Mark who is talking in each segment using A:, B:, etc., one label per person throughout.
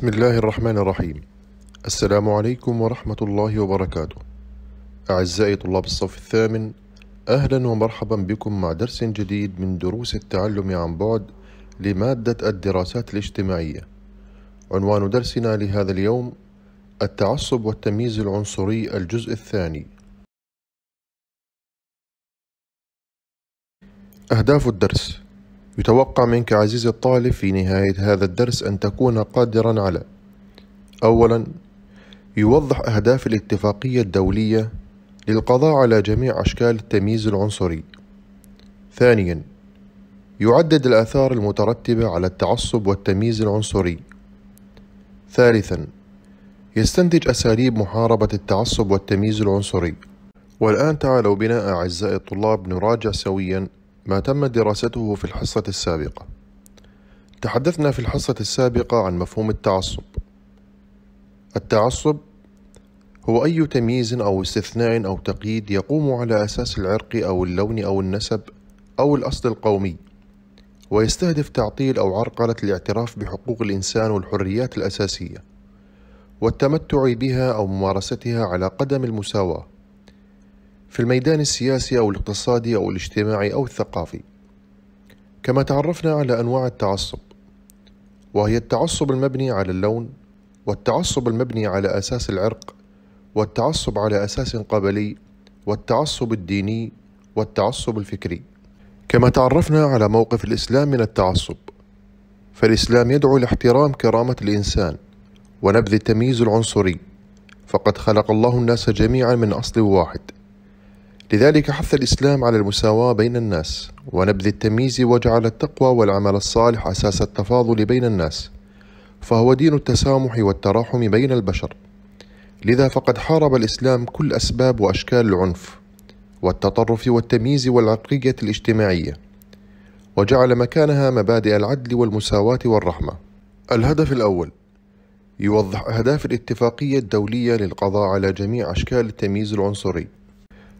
A: بسم الله الرحمن الرحيم السلام عليكم ورحمة الله وبركاته أعزائي طلاب الصف الثامن أهلا ومرحبا بكم مع درس جديد من دروس التعلم عن بعد لمادة الدراسات الاجتماعية عنوان درسنا لهذا اليوم التعصب والتمييز العنصري الجزء الثاني أهداف الدرس يتوقع منك عزيزي الطالب في نهاية هذا الدرس أن تكون قادرا على أولا يوضح أهداف الاتفاقية الدولية للقضاء على جميع أشكال التمييز العنصري ثانيا يعدد الآثار المترتبة على التعصب والتمييز العنصري ثالثا يستنتج أساليب محاربة التعصب والتمييز العنصري والآن تعالوا بنا أعزائي الطلاب نراجع سويا ما تم دراسته في الحصة السابقة تحدثنا في الحصة السابقة عن مفهوم التعصب التعصب هو أي تمييز أو استثناء أو تقييد يقوم على أساس العرق أو اللون أو النسب أو الأصل القومي ويستهدف تعطيل أو عرقلة الاعتراف بحقوق الإنسان والحريات الأساسية والتمتع بها أو ممارستها على قدم المساواة في الميدان السياسي أو الاقتصادي أو الاجتماعي أو الثقافي كما تعرفنا على أنواع التعصب وهي التعصب المبني على اللون والتعصب المبني على أساس العرق والتعصب على أساس قبلي والتعصب الديني والتعصب الفكري كما تعرفنا على موقف الإسلام من التعصب فالإسلام يدعو لاحترام كرامة الإنسان ونبذ التمييز العنصري فقد خلق الله الناس جميعا من أصل واحد لذلك حث الإسلام على المساواة بين الناس ونبذ التمييز وجعل التقوى والعمل الصالح أساس التفاضل بين الناس فهو دين التسامح والتراحم بين البشر لذا فقد حارب الإسلام كل أسباب وأشكال العنف والتطرف والتمييز والعقلية الاجتماعية وجعل مكانها مبادئ العدل والمساواة والرحمة الهدف الأول يوضح أهداف الاتفاقية الدولية للقضاء على جميع أشكال التمييز العنصري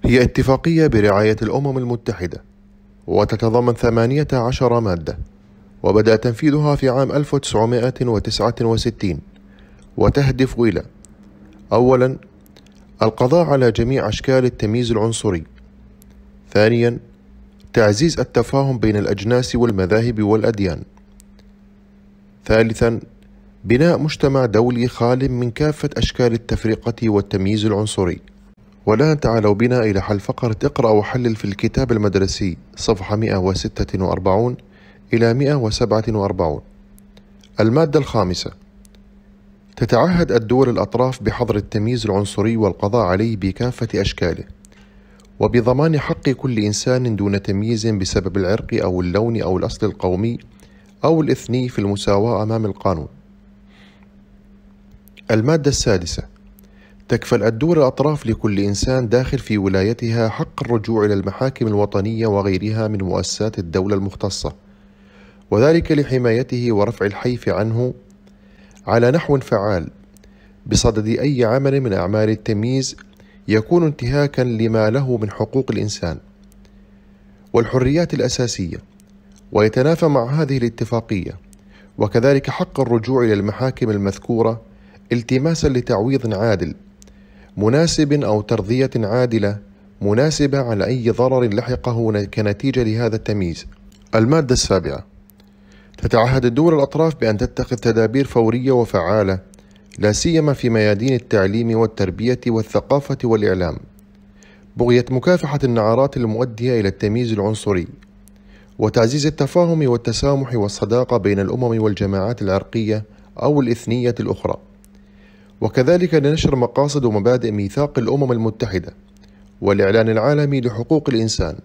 A: هي اتفاقية برعاية الأمم المتحدة وتتضمن 18 مادة وبدأ تنفيذها في عام 1969 وتهدف إلى أولا القضاء على جميع أشكال التمييز العنصري ثانيا تعزيز التفاهم بين الأجناس والمذاهب والأديان ثالثا بناء مجتمع دولي خال من كافة أشكال التفرقة والتمييز العنصري والآن تعالوا بنا إلى حل فقرة اقرأ وحلل في الكتاب المدرسي صفحة 146 إلى 147 المادة الخامسة تتعهد الدول الأطراف بحظر التمييز العنصري والقضاء عليه بكافة أشكاله وبضمان حق كل إنسان دون تمييز بسبب العرق أو اللون أو الأصل القومي أو الإثني في المساواة أمام القانون المادة السادسة تكفل الدول الأطراف لكل إنسان داخل في ولايتها حق الرجوع إلى المحاكم الوطنية وغيرها من مؤسسات الدولة المختصة وذلك لحمايته ورفع الحيف عنه على نحو فعال بصدد أي عمل من أعمال التمييز يكون انتهاكا لما له من حقوق الإنسان والحريات الأساسية ويتنافى مع هذه الاتفاقية وكذلك حق الرجوع إلى المحاكم المذكورة التماسا لتعويض عادل مناسب أو ترضية عادلة مناسبة على أي ضرر لحقه كنتيجة لهذا التمييز المادة السابعة تتعهد الدول الأطراف بأن تتخذ تدابير فورية وفعالة لا سيما في ميادين التعليم والتربية والثقافة والإعلام بغية مكافحة النعرات المؤدية إلى التمييز العنصري وتعزيز التفاهم والتسامح والصداقة بين الأمم والجماعات العرقية أو الإثنية الأخرى وكذلك لنشر مقاصد ومبادئ ميثاق الأمم المتحدة والإعلان العالمي لحقوق الإنسان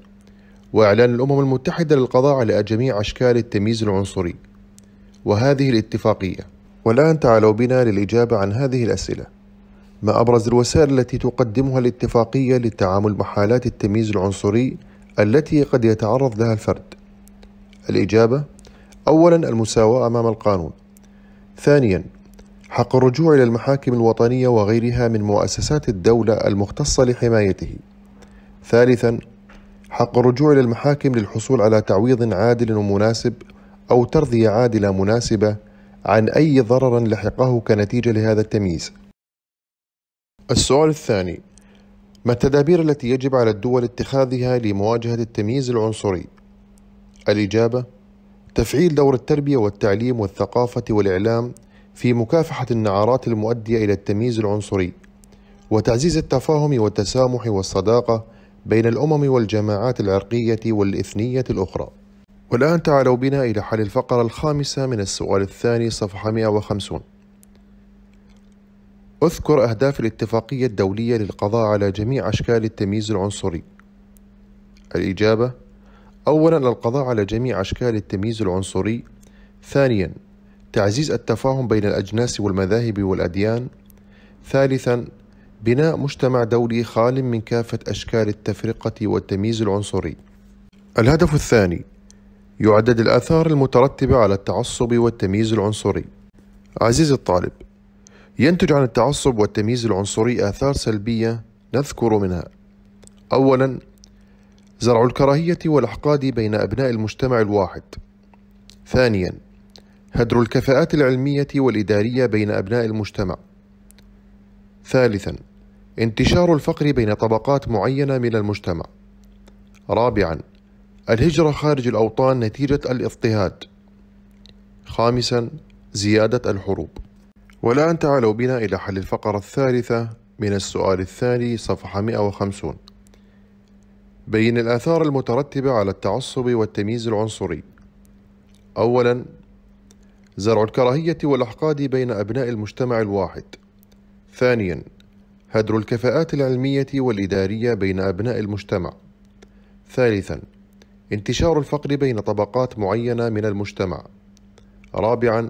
A: وإعلان الأمم المتحدة للقضاء على جميع أشكال التمييز العنصري وهذه الاتفاقية والآن تعالوا بنا للإجابة عن هذه الأسئلة ما أبرز الوسائل التي تقدمها الاتفاقية للتعامل مع حالات التمييز العنصري التي قد يتعرض لها الفرد؟ الإجابة أولا المساواة أمام القانون ثانيا حق الرجوع إلى المحاكم الوطنية وغيرها من مؤسسات الدولة المختصة لحمايته. ثالثا حق الرجوع إلى المحاكم للحصول على تعويض عادل ومناسب أو ترضية عادلة مناسبة عن أي ضرر لحقه كنتيجة لهذا التمييز. السؤال الثاني: ما التدابير التي يجب على الدول اتخاذها لمواجهة التمييز العنصري؟ الإجابة: تفعيل دور التربية والتعليم والثقافة والإعلام في مكافحة النعرات المؤدية إلى التمييز العنصري وتعزيز التفاهم والتسامح والصداقة بين الأمم والجماعات العرقية والإثنية الأخرى والآن تعالوا بنا إلى حل الفقرة الخامسة من السؤال الثاني صفحة 150 أذكر أهداف الاتفاقية الدولية للقضاء على جميع أشكال التمييز العنصري الإجابة أولا القضاء على جميع أشكال التمييز العنصري ثانيا تعزيز التفاهم بين الأجناس والمذاهب والأديان ثالثا بناء مجتمع دولي خال من كافة أشكال التفرقة والتمييز العنصري الهدف الثاني يعدد الآثار المترتبة على التعصب والتمييز العنصري عزيزي الطالب ينتج عن التعصب والتمييز العنصري آثار سلبية نذكر منها أولا زرع الكراهية والأحقاد بين أبناء المجتمع الواحد ثانيا هدر الكفاءات العلمية والإدارية بين أبناء المجتمع. ثالثاً: انتشار الفقر بين طبقات معينة من المجتمع. رابعاً: الهجرة خارج الأوطان نتيجة الاضطهاد. خامساً: زيادة الحروب. والآن تعالوا بنا إلى حل الفقرة الثالثة من السؤال الثاني صفحة 150. بين الآثار المترتبة على التعصب والتمييز العنصري. أولاً زرع الكراهية والإحقاد بين أبناء المجتمع الواحد. ثانياً: هدر الكفاءات العلمية والإدارية بين أبناء المجتمع. ثالثاً: انتشار الفقر بين طبقات معينة من المجتمع. رابعاً: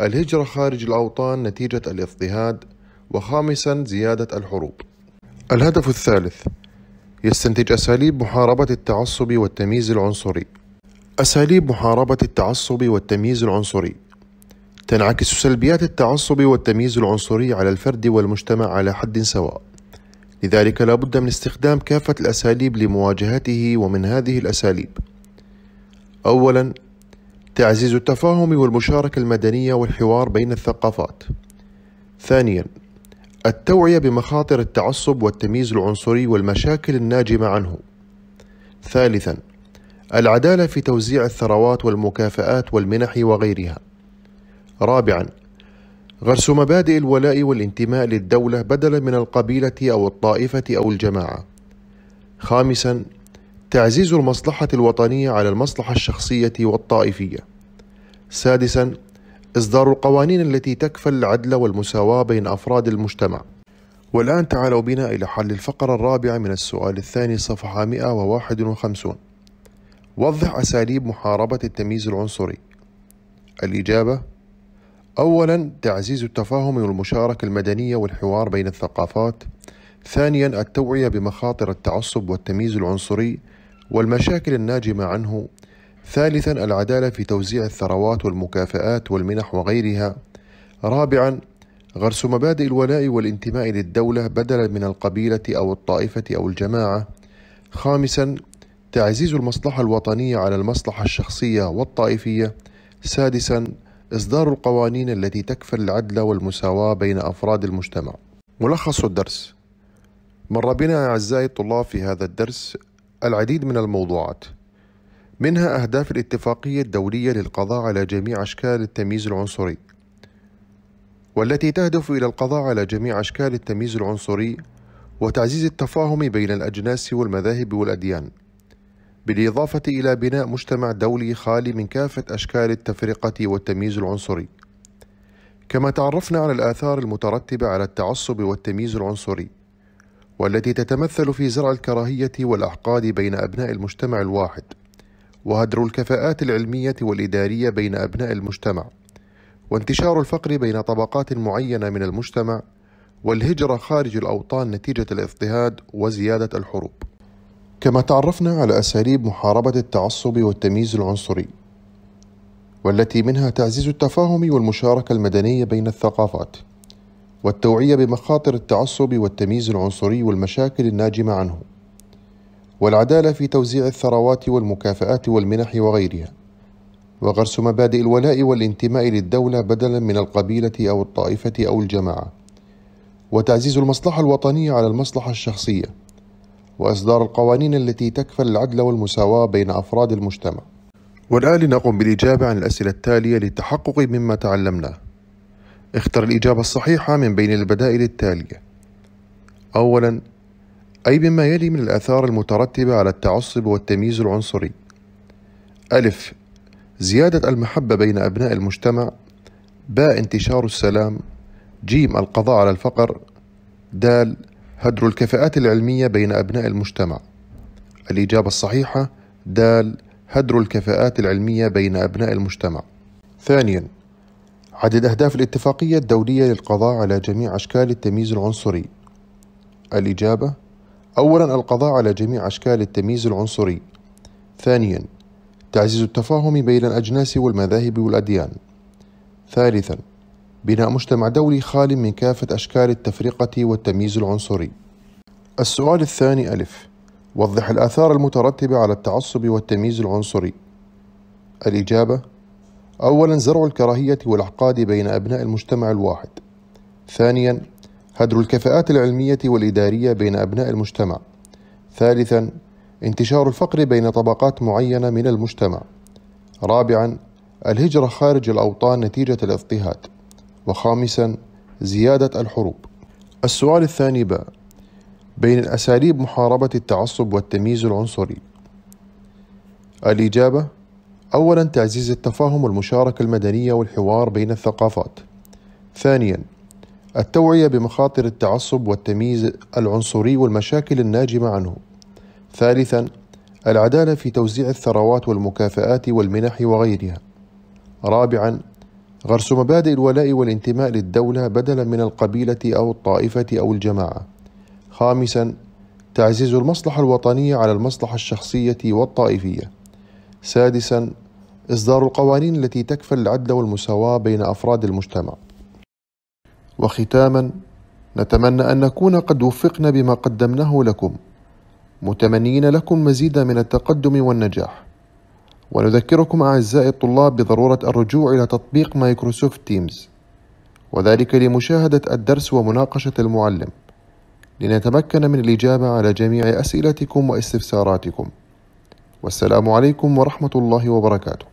A: الهجرة خارج الأوطان نتيجة الاضطهاد. وخامساً: زيادة الحروب. الهدف الثالث: يستنتج أساليب محاربة التعصب والتمييز العنصري. أساليب محاربة التعصب والتمييز العنصري تنعكس سلبيات التعصب والتمييز العنصري على الفرد والمجتمع على حد سواء لذلك لا بد من استخدام كافة الأساليب لمواجهته ومن هذه الأساليب أولا تعزيز التفاهم والمشاركة المدنية والحوار بين الثقافات ثانيا التوعية بمخاطر التعصب والتمييز العنصري والمشاكل الناجمة عنه ثالثا العدالة في توزيع الثروات والمكافآت والمنح وغيرها رابعا غرس مبادئ الولاء والانتماء للدولة بدلا من القبيلة أو الطائفة أو الجماعة. خامسا تعزيز المصلحة الوطنية على المصلحة الشخصية والطائفية. سادسا إصدار القوانين التي تكفل العدل والمساواة بين أفراد المجتمع. والآن تعالوا بنا إلى حل الفقرة الرابعة من السؤال الثاني صفحة 151. وضح أساليب محاربة التمييز العنصري. الإجابة أولا تعزيز التفاهم والمشاركة المدنية والحوار بين الثقافات ثانيا التوعية بمخاطر التعصب والتمييز العنصري والمشاكل الناجمة عنه ثالثا العدالة في توزيع الثروات والمكافآت والمنح وغيرها رابعا غرس مبادئ الولاء والانتماء للدولة بدلا من القبيلة أو الطائفة أو الجماعة خامسا تعزيز المصلحة الوطنية على المصلحة الشخصية والطائفية سادسا إصدار القوانين التي تكفل العدل والمساواة بين أفراد المجتمع ملخص الدرس مر بنا أعزائي الطلاب في هذا الدرس العديد من الموضوعات منها أهداف الاتفاقية الدولية للقضاء على جميع أشكال التمييز العنصري والتي تهدف إلى القضاء على جميع أشكال التمييز العنصري وتعزيز التفاهم بين الأجناس والمذاهب والأديان بالإضافة إلى بناء مجتمع دولي خالي من كافة أشكال التفرقة والتمييز العنصري. كما تعرفنا على الآثار المترتبة على التعصب والتمييز العنصري، والتي تتمثل في زرع الكراهية والأحقاد بين أبناء المجتمع الواحد، وهدر الكفاءات العلمية والإدارية بين أبناء المجتمع، وانتشار الفقر بين طبقات معينة من المجتمع، والهجرة خارج الأوطان نتيجة الاضطهاد وزيادة الحروب. كما تعرفنا على أساليب محاربة التعصب والتمييز العنصري والتي منها تعزيز التفاهم والمشاركة المدنية بين الثقافات والتوعية بمخاطر التعصب والتمييز العنصري والمشاكل الناجمة عنه والعدالة في توزيع الثروات والمكافآت والمنح وغيرها وغرس مبادئ الولاء والانتماء للدولة بدلا من القبيلة أو الطائفة أو الجماعة وتعزيز المصلحة الوطنية على المصلحة الشخصية وإصدار القوانين التي تكفل العدل والمساواة بين أفراد المجتمع والآن لنقم بالإجابة عن الأسئلة التالية للتحقق مما تعلمناه اختر الإجابة الصحيحة من بين البدائل التالية أولا أي بما يلي من الآثار المترتبة على التعصب والتمييز العنصري ألف زيادة المحبة بين أبناء المجتمع باء انتشار السلام جيم القضاء على الفقر دال هدر الكفاءات العلمية بين أبناء المجتمع الإجابة الصحيحة دال هدر الكفاءات العلمية بين أبناء المجتمع ثانيا عدد أهداف الاتفاقية الدولية للقضاء على جميع أشكال التمييز العنصري الإجابة أولا القضاء على جميع أشكال التمييز العنصري ثانيا تعزيز التفاهم بين الأجناس والمذاهب والأديان ثالثا بناء مجتمع دولي خال من كافة أشكال التفرقة والتمييز العنصري. السؤال الثاني ألف: وضح الآثار المترتبة على التعصب والتمييز العنصري. الإجابة: أولاً زرع الكراهية والأحقاد بين أبناء المجتمع الواحد. ثانياً هدر الكفاءات العلمية والإدارية بين أبناء المجتمع. ثالثاً انتشار الفقر بين طبقات معينة من المجتمع. رابعاً الهجرة خارج الأوطان نتيجة الاضطهاد. وخامسا زيادة الحروب السؤال الثاني باء بين أساليب محاربة التعصب والتمييز العنصري الإجابة أولا تعزيز التفاهم والمشاركة المدنية والحوار بين الثقافات ثانيا التوعية بمخاطر التعصب والتمييز العنصري والمشاكل الناجمة عنه ثالثا العدالة في توزيع الثروات والمكافآت والمنح وغيرها رابعا غرس مبادئ الولاء والانتماء للدولة بدلا من القبيلة أو الطائفة أو الجماعة. خامسا تعزيز المصلحة الوطنية على المصلحة الشخصية والطائفية. سادسا إصدار القوانين التي تكفل العدل والمساواة بين أفراد المجتمع. وختاما نتمنى أن نكون قد وفقنا بما قدمناه لكم. متمنين لكم مزيدا من التقدم والنجاح. ونذكركم أعزائي الطلاب بضرورة الرجوع إلى تطبيق مايكروسوفت تيمز وذلك لمشاهدة الدرس ومناقشة المعلم لنتمكن من الإجابة على جميع أسئلتكم واستفساراتكم والسلام عليكم ورحمة الله وبركاته